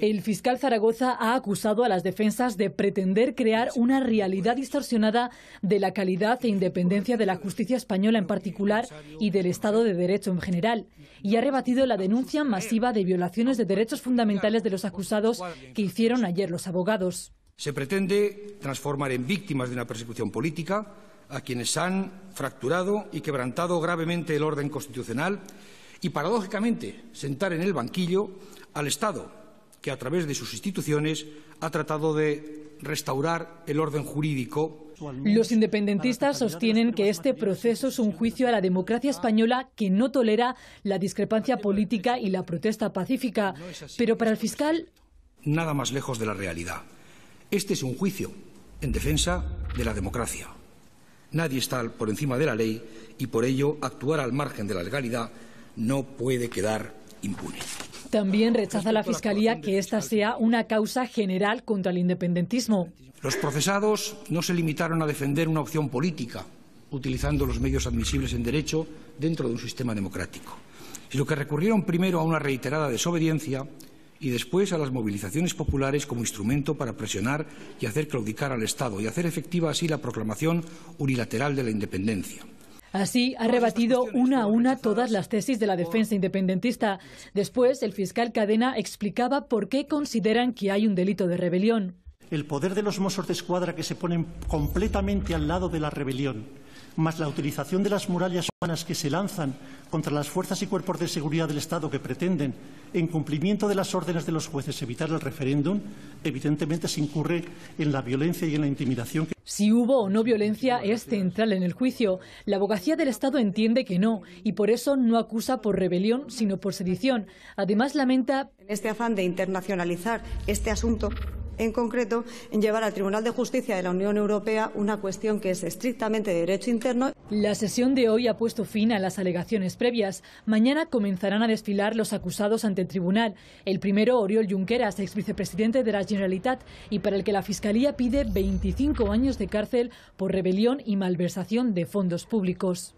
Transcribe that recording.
El fiscal Zaragoza ha acusado a las defensas de pretender crear una realidad distorsionada de la calidad e independencia de la justicia española en particular y del Estado de Derecho en general, y ha rebatido la denuncia masiva de violaciones de derechos fundamentales de los acusados que hicieron ayer los abogados. Se pretende transformar en víctimas de una persecución política a quienes han fracturado y quebrantado gravemente el orden constitucional y, paradójicamente, sentar en el banquillo al Estado, que a través de sus instituciones ha tratado de restaurar el orden jurídico. Los independentistas sostienen que este proceso es un juicio a la democracia española que no tolera la discrepancia política y la protesta pacífica. Pero para el fiscal. Nada más lejos de la realidad. Este es un juicio en defensa de la democracia. Nadie está por encima de la ley y por ello actuar al margen de la legalidad no puede quedar impune. También rechaza la Fiscalía que esta sea una causa general contra el independentismo. Los procesados no se limitaron a defender una opción política, utilizando los medios admisibles en derecho dentro de un sistema democrático, sino que recurrieron primero a una reiterada desobediencia y después a las movilizaciones populares como instrumento para presionar y hacer claudicar al Estado y hacer efectiva así la proclamación unilateral de la independencia. Así ha rebatido una a una todas las tesis de la defensa independentista. Después, el fiscal Cadena explicaba por qué consideran que hay un delito de rebelión. El poder de los mozos de escuadra que se ponen completamente al lado de la rebelión más la utilización de las murallas humanas que se lanzan contra las fuerzas y cuerpos de seguridad del Estado que pretenden, en cumplimiento de las órdenes de los jueces, evitar el referéndum, evidentemente se incurre en la violencia y en la intimidación. Si hubo o no violencia es central en el juicio. La abogacía del Estado entiende que no y por eso no acusa por rebelión, sino por sedición. Además, lamenta. En este afán de internacionalizar este asunto, en concreto en llevar al Tribunal de Justicia de la Unión Europea una cuestión que es estrictamente de derecho interno. La sesión de hoy ha puesto fin a las alegaciones previas. Mañana comenzarán a desfilar los acusados ante el tribunal. El primero, Oriol Junqueras, ex vicepresidente de la Generalitat, y para el que la Fiscalía pide 25 años de cárcel por rebelión y malversación de fondos públicos.